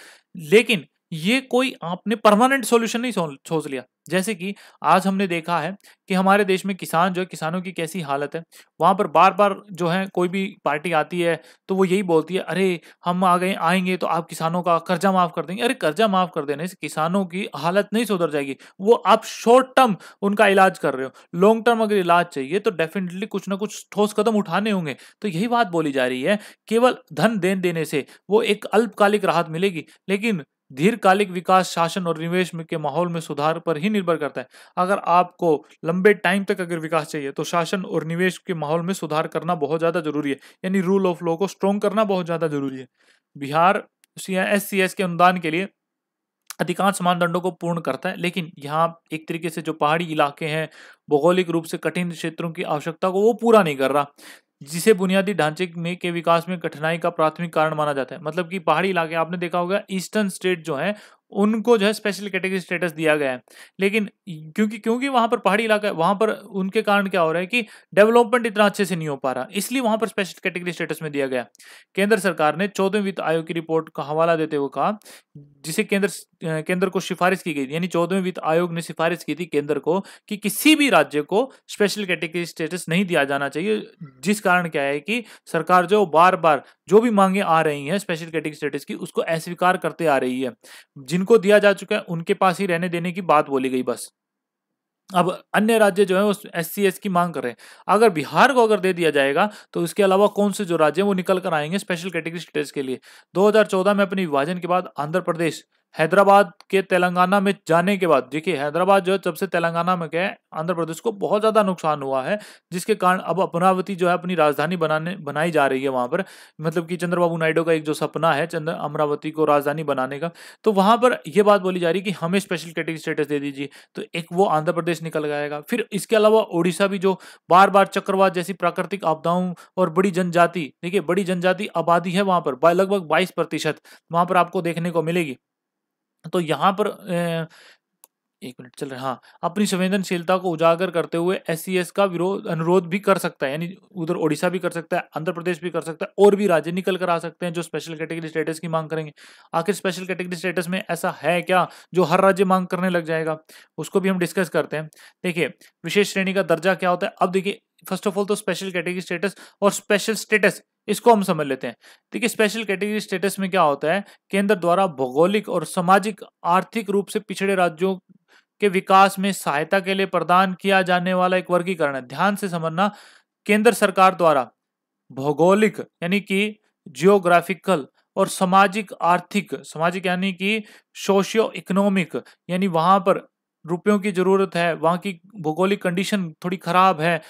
लेकिन ये कोई आपने परमानेंट सॉल्यूशन नहीं सोच लिया जैसे कि आज हमने देखा है कि हमारे देश में किसान जो है किसानों की कैसी हालत है वहाँ पर बार बार जो है कोई भी पार्टी आती है तो वो यही बोलती है अरे हम आ गए आएंगे तो आप किसानों का कर्जा माफ़ कर देंगे अरे कर्जा माफ़ कर देने से किसानों की हालत नहीं सुधर जाएगी वो आप शॉर्ट टर्म उनका इलाज कर रहे हो लॉन्ग टर्म अगर इलाज चाहिए तो डेफिनेटली कुछ ना कुछ ठोस कदम उठाने होंगे तो यही बात बोली जा रही है केवल धन देन देने से वो एक अल्पकालिक राहत मिलेगी लेकिन दीर्घकालिक विकास शासन और निवेश के माहौल में सुधार पर ही निर्भर करता है अगर आपको लंबे टाइम तक अगर विकास चाहिए तो शासन और निवेश के माहौल में सुधार करना बहुत ज़्यादा जरूरी है यानी रूल ऑफ लॉ को स्ट्रॉन्ग करना बहुत ज़्यादा जरूरी है बिहार एस सी एस के अनुदान के लिए अधिकांश मानदंडों को पूर्ण करता है लेकिन यहाँ एक तरीके से जो पहाड़ी इलाके हैं भौगोलिक रूप से कठिन क्षेत्रों की आवश्यकता को वो पूरा नहीं कर रहा जिसे बुनियादी ढांचे में के विकास में कठिनाई का प्राथमिक कारण माना जाता है मतलब कि पहाड़ी इलाके आपने देखा होगा ईस्टर्न स्टेट जो है उनको जो है स्पेशल कैटेगरी स्टेटस दिया गया है लेकिन क्योंकि क्योंकि वहाँ पर पहाड़ी इलाका है वहाँ पर उनके कारण क्या हो रहा है कि डेवलपमेंट इतना अच्छे से नहीं हो पा रहा इसलिए वहाँ पर स्पेशल कैटेगरी स्टेटस में दिया गया केंद्र सरकार ने चौदहवीं वित्त आयोग की रिपोर्ट का हवाला देते हुए कहा जिसे केंद्र केंद्र को सिफारिश की गई यानी चौदहवें वित्त आयोग ने सिफारिश की थी केंद्र को कि किसी भी राज्य को स्पेशल कैटेगरी स्टेटस नहीं दिया जाना चाहिए जिस कारण क्या है कि सरकार जो बार बार जो भी मांगे आ रही हैं स्पेशल कैटेगरी स्टेटस की उसको अस्वीकार करते आ रही है जिन जिनको दिया जा चुका है उनके पास ही रहने देने की बात बोली गई बस अब अन्य राज्य जो है वो एस सी एस की मांग कर रहे हैं अगर बिहार को अगर दे दिया जाएगा तो उसके अलावा कौन से जो राज्य हैं वो निकल कर आएंगे स्पेशल कैटेगरी स्टेट के लिए 2014 में अपने विभाजन के बाद आंध्र प्रदेश हैदराबाद के तेलंगाना में जाने के बाद देखिए हैदराबाद जो है जब से तेलंगाना में गए आंध्र प्रदेश को बहुत ज़्यादा नुकसान हुआ है जिसके कारण अब अपनावती जो है अपनी राजधानी बनाने बनाई जा रही है वहाँ पर मतलब कि चंद्रबाबू नायडू का एक जो सपना है चंद्र अमरावती को राजधानी बनाने का तो वहाँ पर यह बात बोली जा रही है कि हमें स्पेशल कैटेगरी स्टेटस दे दीजिए तो एक वो आंध्र प्रदेश निकल जाएगा फिर इसके अलावा ओडिशा भी जो बार बार चक्रवात जैसी प्राकृतिक आपदाओं और बड़ी जनजाति देखिए बड़ी जनजाति आबादी है वहाँ पर लगभग बाईस प्रतिशत वहाँ पर आपको देखने को मिलेगी तो यहाँ पर एक मिनट चल रहा हाँ अपनी संवेदनशीलता को उजागर करते हुए एस e का विरोध अनुरोध भी कर सकता है यानी उधर ओडिशा भी कर सकता है आंध्र प्रदेश भी कर सकता है और भी राज्य निकल कर आ सकते हैं जो स्पेशल कैटेगरी स्टेटस की मांग करेंगे आखिर स्पेशल कैटेगरी स्टेटस में ऐसा है क्या जो हर राज्य मांग करने लग जाएगा उसको भी हम डिस्कस करते हैं देखिए विशेष श्रेणी का दर्जा क्या होता है अब देखिए फर्स्ट ऑफ ऑल तो स्पेशल कैटेगरी स्टेटस और स्पेशल स्टेटस इसको हम समझ लेते हैं देखिए स्पेशल कैटेगरी स्टेटस में क्या होता है केंद्र द्वारा भौगोलिक और सामाजिक आर्थिक रूप से पिछड़े राज्यों के विकास में सहायता के लिए प्रदान किया जाने वाला एक वर्गीकरण है ध्यान से समझना केंद्र सरकार द्वारा भौगोलिक यानी कि जियोग्राफिकल और सामाजिक आर्थिक सामाजिक यानी कि सोशियो इकोनॉमिक यानी वहां पर रुपयों की ज़रूरत है वहां की भौगोलिक कंडीशन थोड़ी ख़राब है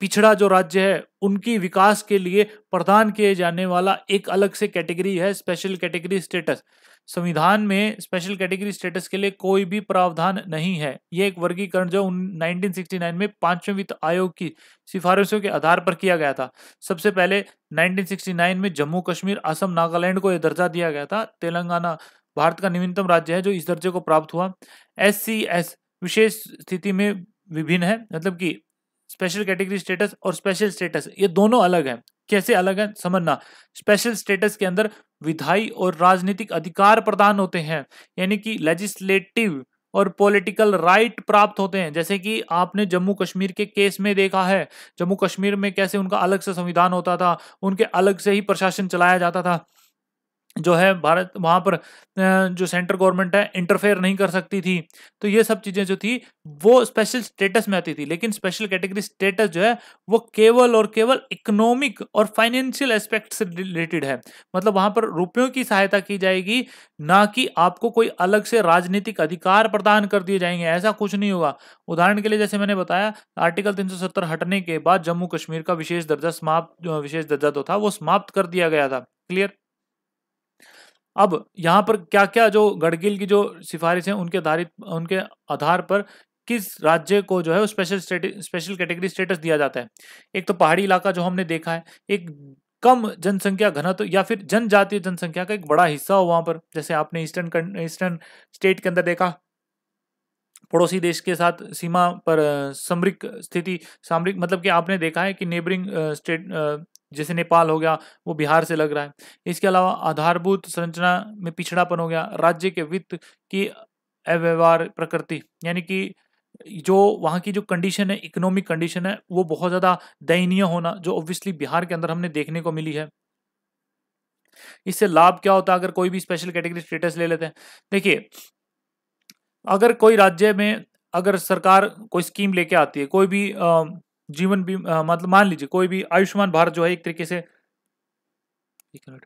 पिछड़ा जो राज्य है उनकी विकास के लिए प्रदान किए जाने वाला एक अलग से कैटेगरी है स्पेशल कैटेगरी स्टेटस संविधान में स्पेशल कैटेगरी स्टेटस के लिए कोई भी प्रावधान नहीं है यह एक वर्गीकरण जो 1969 में पांचवें वित्त आयोग की सिफारिशों के आधार पर किया गया था सबसे पहले 1969 में जम्मू कश्मीर असम नागालैंड को यह दर्जा दिया गया था तेलंगाना भारत का न्यूनतम राज्य है जो इस दर्जे को प्राप्त हुआ एस विशेष स्थिति में विभिन्न है मतलब कि स्पेशल कैटेगरी स्टेटस और स्पेशल स्टेटस ये दोनों अलग हैं कैसे अलग हैं समझना स्पेशल स्टेटस के अंदर विधायी और राजनीतिक अधिकार प्रदान होते हैं यानी कि लेजिस्लेटिव और पॉलिटिकल राइट प्राप्त होते हैं जैसे कि आपने जम्मू कश्मीर के केस में देखा है जम्मू कश्मीर में कैसे उनका अलग से संविधान होता था उनके अलग से ही प्रशासन चलाया जाता था जो है भारत वहाँ पर जो सेंट्रल गवर्नमेंट है इंटरफेयर नहीं कर सकती थी तो ये सब चीज़ें जो थी वो स्पेशल स्टेटस में आती थी लेकिन स्पेशल कैटेगरी स्टेटस जो है वो केवल और केवल इकोनॉमिक और फाइनेंशियल एस्पेक्ट से रिलेटेड है मतलब वहाँ पर रुपयों की सहायता की जाएगी ना कि आपको कोई अलग से राजनीतिक अधिकार प्रदान कर दिए जाएंगे ऐसा कुछ नहीं होगा उदाहरण के लिए जैसे मैंने बताया आर्टिकल तीन हटने के बाद जम्मू कश्मीर का विशेष दर्जा समाप्त विशेष दर्जा तो था वो समाप्त कर दिया गया था क्लियर अब यहाँ पर क्या क्या जो गडगिल की जो सिफारिश है उनके आधारित उनके आधार पर किस राज्य को जो है स्पेशल स्पेशल कैटेगरी स्टेटस दिया जाता है एक तो पहाड़ी इलाका जो हमने देखा है एक कम जनसंख्या घनत्व या फिर जनजातीय जनसंख्या का एक बड़ा हिस्सा हो वहाँ पर जैसे आपने ईस्टर्न ईस्टर्न स्टेट के अंदर देखा पड़ोसी देश के साथ सीमा पर सामरिक स्थिति सामरिक मतलब कि आपने देखा है कि नेबरिंग स्टेट जैसे नेपाल हो गया वो बिहार से लग रहा है इसके अलावा आधारभूत संरचना में पिछड़ापन हो गया राज्य के वित्त की अव्यवहार प्रकृति यानी कि जो वहाँ की जो कंडीशन है इकोनॉमिक कंडीशन है वो बहुत ज़्यादा दयनीय होना जो ऑब्वियसली बिहार के अंदर हमने देखने को मिली है इससे लाभ क्या होता है अगर कोई भी स्पेशल कैटेगरी स्टेटस ले लेते हैं देखिए अगर कोई राज्य में अगर सरकार कोई स्कीम लेके आती है कोई भी जीवन भी मतलब मान लीजिए कोई भी आयुष्मान भारत जो है एक तरीके से एक मिनट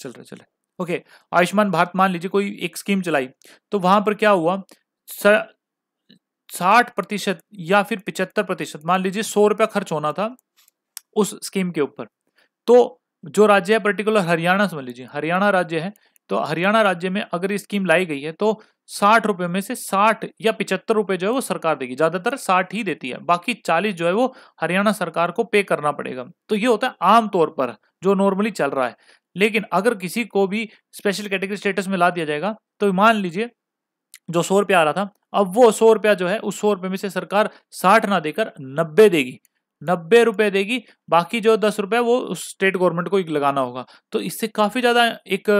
चल रहा चल रहा ओके आयुष्मान भारत मान लीजिए कोई एक स्कीम चलाई तो वहां पर क्या हुआ साठ प्रतिशत या फिर पिचहत्तर प्रतिशत मान लीजिए सौ रुपया खर्च होना था उस स्कीम के ऊपर तो जो राज्य है पर्टिकुलर हरियाणा समझ लीजिए हरियाणा राज्य है तो हरियाणा राज्य में अगर ये स्कीम लाई गई है तो साठ रुपए में से साठ या पिचहत्तर रुपए जो है वो सरकार देगी ज्यादातर साठ ही देती है बाकी चालीस जो है वो हरियाणा सरकार को पे करना पड़ेगा तो ये होता है आमतौर पर जो नॉर्मली चल रहा है लेकिन अगर किसी को भी स्पेशल कैटेगरी स्टेटस में ला दिया जाएगा तो मान लीजिए जो सौ रुपया आ रहा था अब वो सौ रुपया जो है उस सौ रुपये में से सरकार साठ ना देकर नब्बे देगी नब्बे रुपए देगी बाकी जो दस रुपए वो स्टेट गवर्नमेंट को लगाना होगा तो इससे काफी ज्यादा एक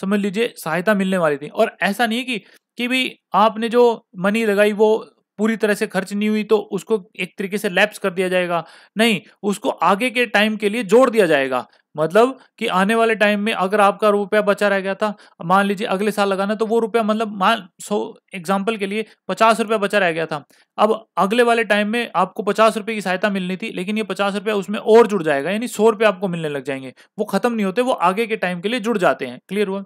समझ लीजिए सहायता मिलने वाली थी और ऐसा नहीं कि कि भी आपने जो मनी लगाई वो पूरी तरह से खर्च नहीं हुई तो उसको एक तरीके से लैप्स कर दिया जाएगा नहीं उसको आगे के टाइम के लिए जोड़ दिया जाएगा मतलब कि आने वाले टाइम में अगर आपका रुपया बचा रह गया था मान लीजिए अगले साल लगाना तो वो रुपया मतलब मान सो एग्जाम्पल के लिए पचास रुपया बचा रह गया था अब अगले वाले टाइम में आपको पचास रुपये की सहायता मिलनी थी लेकिन ये पचास रुपया उसमें और जुड़ जाएगा यानी सौ रुपये आपको मिलने लग जाएंगे वो खत्म नहीं होते वो आगे के टाइम के लिए जुड़ जाते हैं क्लियर हुआ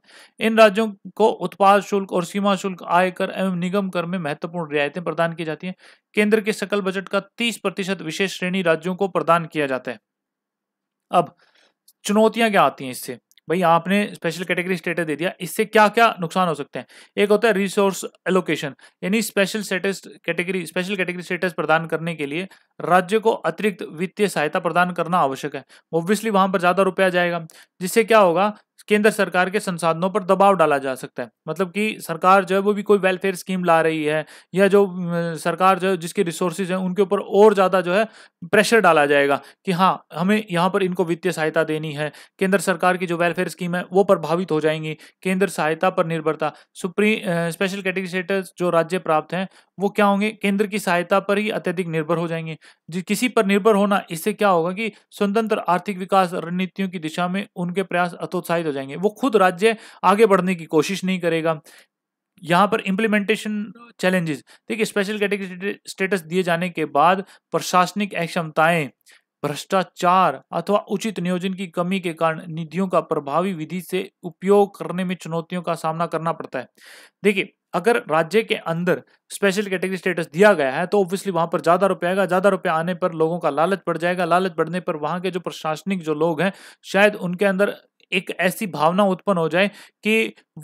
इन राज्यों को उत्पाद शुल्क और सीमा शुल्क आयकर एवं निगम कर में महत्वपूर्ण रियायतें प्रदान की जाती हैं केंद्र के सकल बजट का तीस प्रतिशत विशेष श्रेणी राज्यों को प्रदान किया जाता है अब चुनौतियां क्या आती हैं इससे भाई आपने स्पेशल कैटेगरी स्टेटस दे दिया इससे क्या क्या नुकसान हो सकते हैं एक होता है रिसोर्स एलोकेशन यानी special status category special category status प्रदान करने के लिए राज्य को अतिरिक्त वित्तीय सहायता प्रदान करना आवश्यक है ऑब्वियसली वहां पर ज़्यादा रुपया जाएगा जिससे क्या होगा केंद्र सरकार के संसाधनों पर दबाव डाला जा सकता है मतलब कि सरकार जो है वो भी कोई वेलफेयर स्कीम ला रही है या जो सरकार जो है जिसके रिसोर्सेज हैं उनके ऊपर और ज़्यादा जो है प्रेशर डाला जाएगा कि हाँ हमें यहाँ पर इनको वित्तीय सहायता देनी है केंद्र सरकार की जो वेलफेयर स्कीम है वो प्रभावित हो जाएंगी केंद्र सहायता पर निर्भरता सुप्रीम स्पेशल कैटेगरी सेटर्स जो राज्य प्राप्त हैं वो क्या होंगे केंद्र की सहायता पर ही अत्यधिक निर्भर हो जाएंगे किसी पर निर्भर होना इससे क्या होगा कि स्वतंत्र आर्थिक विकास रणनीतियों की दिशा में उनके प्रयास अतोत्साहित हो जाएंगे वो खुद राज्य आगे बढ़ने की कोशिश नहीं करेगा यहाँ पर इम्प्लीमेंटेशन चैलेंजेस देखिए स्पेशल कैटेगरी स्टेटस दिए जाने के बाद प्रशासनिक अक्षमताएं भ्रष्टाचार अथवा उचित नियोजन की कमी के कारण निधियों का प्रभावी विधि से उपयोग करने में चुनौतियों का सामना करना पड़ता है देखिए अगर राज्य के अंदर स्पेशल कैटेगरी स्टेटस दिया गया है तो ऑब्वियसली वहां पर ज्यादा रुपया आएगा ज्यादा रुपया आने पर लोगों का लालच बढ़ जाएगा लालच बढ़ने पर वहां के जो प्रशासनिक जो लोग हैं शायद उनके अंदर एक ऐसी भावना उत्पन्न हो जाए कि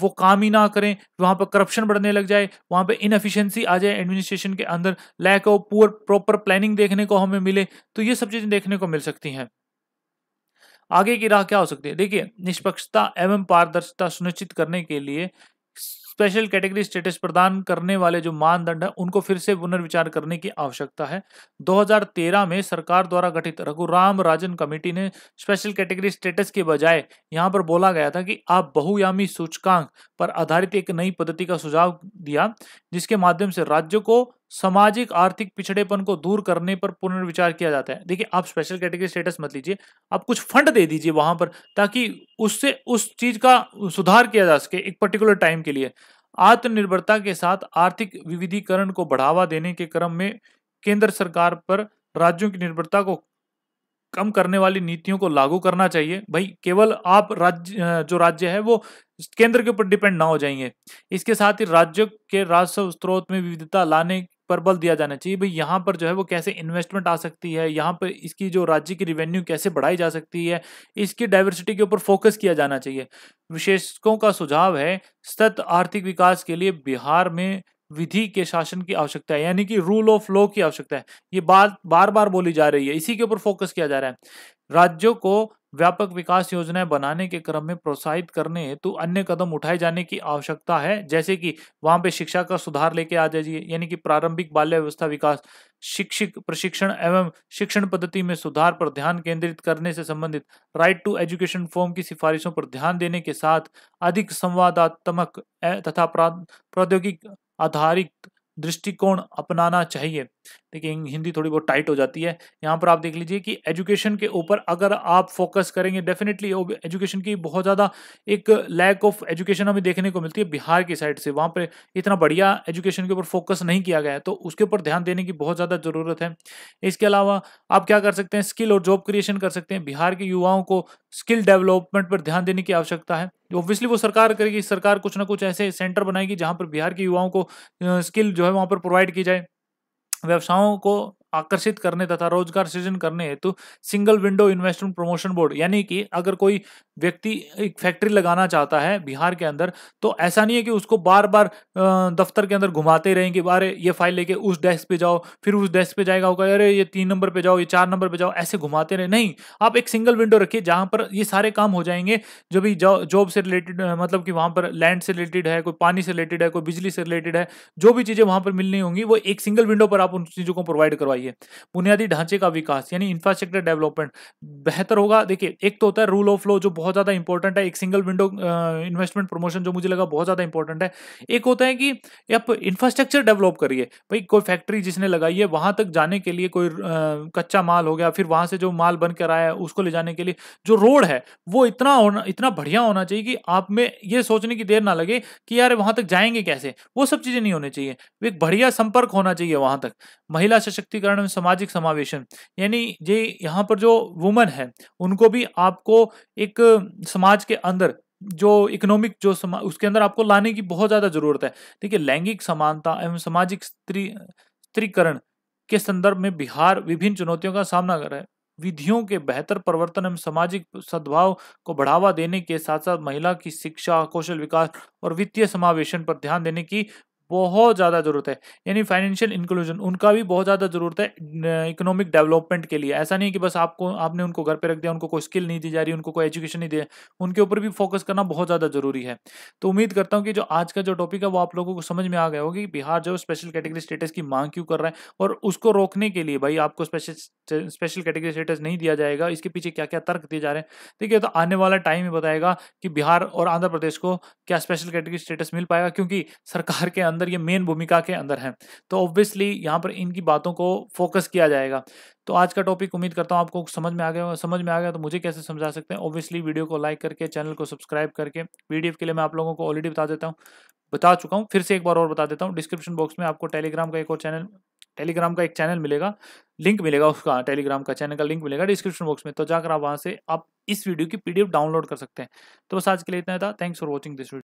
वो काम ही ना करें वहाँ पर करप्शन बढ़ने लग जाए वहाँ पर इनफिशेंसी आ जाए एडमिनिस्ट्रेशन के अंदर lack of poor proper planning देखने को हमें मिले तो ये सब चीज़ें देखने को मिल सकती हैं आगे की राह क्या हो सकती है देखिए निष्पक्षता एवं पारदर्शिता सुनिश्चित करने के लिए स्पेशल कैटेगरी स्टेटस प्रदान करने वाले जो मानदंड हैं उनको फिर से पुनर्विचार करने की आवश्यकता है 2013 में सरकार द्वारा गठित रघुराम राजन कमेटी ने स्पेशल कैटेगरी स्टेटस के बजाय यहाँ पर बोला गया था कि आप बहुयामी सूचकांक पर आधारित एक नई पद्धति का सुझाव दिया जिसके माध्यम से राज्यों को सामाजिक आर्थिक पिछड़ेपन को दूर करने पर पुनर्विचार किया जाता है देखिए आप स्पेशल कैटेगरी स्टेटस मत लीजिए आप कुछ फंड दे दीजिए वहां पर ताकि उससे उस चीज का सुधार किया जा सके एक पर्टिकुलर टाइम के लिए आत्मनिर्भरता के साथ आर्थिक विविधीकरण को बढ़ावा देने के क्रम में केंद्र सरकार पर राज्यों की निर्भरता को कम करने वाली नीतियों को लागू करना चाहिए भाई केवल आप राज्य जो राज्य है वो केंद्र के ऊपर डिपेंड ना हो जाएंगे इसके साथ ही राज्य के राजस्व स्रोत में विविधता लाने पर बल दिया जाना चाहिए भाई यहाँ पर जो है वो कैसे इन्वेस्टमेंट आ सकती है यहाँ पर इसकी जो राज्य की रिवेन्यू कैसे बढ़ाई जा सकती है इसकी डाइवर्सिटी के ऊपर फोकस किया जाना चाहिए विशेषकों का सुझाव है सतत आर्थिक विकास के लिए बिहार में विधि के शासन की आवश्यकता है यानी कि रूल ऑफ लॉ की आवश्यकता है ये बात बार बार बोली जा रही है इसी के ऊपर फोकस किया जा रहा है राज्यों को व्यापक विकास योजनाएं बनाने के क्रम में प्रोत्साहित करने हेतु अन्य कदम उठाए जाने की आवश्यकता है जैसे कि वहां पे शिक्षा का सुधार लेके आ जाइए यानी कि प्रारंभिक बाल्य व्यवस्था विकास शिक्षिक प्रशिक्षण एवं शिक्षण पद्धति में सुधार पर ध्यान केंद्रित करने से संबंधित राइट टू एजुकेशन फॉर्म की सिफारिशों पर ध्यान देने के साथ अधिक संवादात्मक तथा प्रौद्योगिक आधारित दृष्टिकोण अपनाना चाहिए देखिए हिंदी थोड़ी बहुत टाइट हो जाती है यहाँ पर आप देख लीजिए कि एजुकेशन के ऊपर अगर आप फोकस करेंगे डेफिनेटली एजुकेशन की बहुत ज़्यादा एक लैक ऑफ एजुकेशन हमें देखने को मिलती है बिहार की साइड से वहाँ पर इतना बढ़िया एजुकेशन के ऊपर फोकस नहीं किया गया है तो उसके ऊपर ध्यान देने की बहुत ज़्यादा ज़रूरत है इसके अलावा आप क्या कर सकते हैं स्किल और जॉब क्रिएशन कर सकते हैं बिहार के युवाओं को स्किल डेवलपमेंट पर ध्यान देने की आवश्यकता है ऑब्वियसली वो सरकार करेगी सरकार कुछ ना कुछ ऐसे सेंटर बनाएगी जहाँ पर बिहार के युवाओं को स्किल जो है वहाँ पर प्रोवाइड की जाए व्यवसायों को आकर्षित करने तथा रोजगार सृजन करने हेतु single window investment promotion board यानी कि अगर कोई व्यक्ति एक फैक्ट्री लगाना चाहता है बिहार के अंदर तो ऐसा नहीं है कि उसको बार बार दफ्तर के अंदर घुमाते रहेंगे कि अरे ये फाइल लेके उस डेस्क पे जाओ फिर उस डेस्क पे जाएगा होगा अरे ये तीन नंबर पे जाओ ये चार नंबर पे जाओ ऐसे घुमाते रहे नहीं आप एक सिंगल विंडो रखिए जहाँ पर ये सारे काम हो जाएंगे जो भी जॉब से रिलेटेड मतलब कि वहाँ पर लैंड से रिलेटेड है कोई पानी से रिलेटेड है कोई बिजली से रिलेटेड है जो भी चीज़ें वहाँ पर मिलनी होंगी वो एक सिंगल विंडो पर आप उन चीज़ों को प्रोवाइड करवाइए चाहिए बुनियादी ढांचे का विकास यानी इंफ्रास्ट्रक्चर डेवलपमेंट बेहतर होगा देखिए एक तो होता है रूल ऑफ लॉ जो बहुत ज़्यादा इंपॉर्टेंट है एक सिंगल विंडो इन्वेस्टमेंट प्रमोशन जो मुझे लगा बहुत ज़्यादा इंपॉर्टेंट है एक होता है कि आप इंफ्रास्ट्रक्चर डेवलप करिए भाई कोई फैक्ट्री जिसने लगाई है वहां तक जाने के लिए कोई आ, कच्चा माल हो गया फिर वहां से जो माल बनकर आया है उसको ले जाने के लिए जो रोड है वो इतना होना इतना बढ़िया होना चाहिए कि आप में ये सोचने की देर ना लगे कि यार वहां तक जाएंगे कैसे वो सब चीज़ें नहीं होनी चाहिए एक बढ़िया संपर्क होना चाहिए वहां तक महिला सशक्तिकरण सशक्तिकरण में सामाजिक समावेशन यानी ये यहाँ पर जो वुमन है उनको भी आपको एक समाज के अंदर जो इकोनॉमिक जो समा उसके अंदर आपको लाने की बहुत ज़्यादा ज़रूरत है ठीक है लैंगिक समानता एवं सामाजिक स्त्री स्त्रीकरण के संदर्भ में बिहार विभिन्न चुनौतियों का सामना कर रहा है विधियों के बेहतर परिवर्तन एवं सामाजिक सद्भाव को बढ़ावा देने के साथ साथ महिला की शिक्षा कौशल विकास और वित्तीय समावेशन पर ध्यान देने की बहुत ज़्यादा ज़रूरत है यानी फाइनेंशियल इंक्लूजन उनका भी बहुत ज़्यादा ज़रूरत है इकोनॉमिक डेवलपमेंट के लिए ऐसा नहीं कि बस आपको आपने उनको घर पे रख दिया उनको कोई स्किल नहीं दी जा रही उनको कोई एजुकेशन नहीं दिया उनके ऊपर भी फोकस करना बहुत ज़्यादा ज़रूरी है तो उम्मीद करता हूँ कि जो आज का जो टॉपिक है वो आप लोगों को समझ में आ गया होगी बिहार जो स्पेशल कैटेगरी स्टेटस की मांग क्यों कर रहा है और उसको रोकने के लिए भाई आपको स्पेशल स्पेशल कैटेगरी स्टेटस नहीं दिया जाएगा इसके पीछे क्या क्या तर्क दिए जा रहे हैं देखिए तो आने वाला टाइम ही बताएगा कि बिहार और आंध्र प्रदेश को क्या स्पेशल कैटेगरी स्टेटस मिल पाएगा क्योंकि सरकार के अंदर अंदर ये मेन भूमिका के अंदर हैं तो ऑब्वियसली यहाँ पर इनकी बातों को फोकस किया जाएगा तो आज का टॉपिक उम्मीद करता हूँ आपको समझ में आ गया समझ में आ गया तो मुझे कैसे समझा सकते हैं ऑब्वियसली वीडियो को लाइक करके चैनल को सब्सक्राइब करके पीडीएफ के लिए मैं आप लोगों को ऑलरेडी बता देता हूँ बता चुका हूँ फिर से एक बार और बता देता हूँ डिस्क्रिप्शन बॉक्स में आपको टेलीग्राम का एक और चैनल टेलीग्राम का एक चैनल मिलेगा लिंक मिलेगा उसका टेलीग्राम का चैनल का लिंक मिलेगा डिस्क्रिप्शन बॉक्स में तो जाकर आप वहाँ से आप इस वीडियो की पीडीएफ डाउनलोड कर सकते हैं तो बस आज के लिए इतना था thanks for watching this video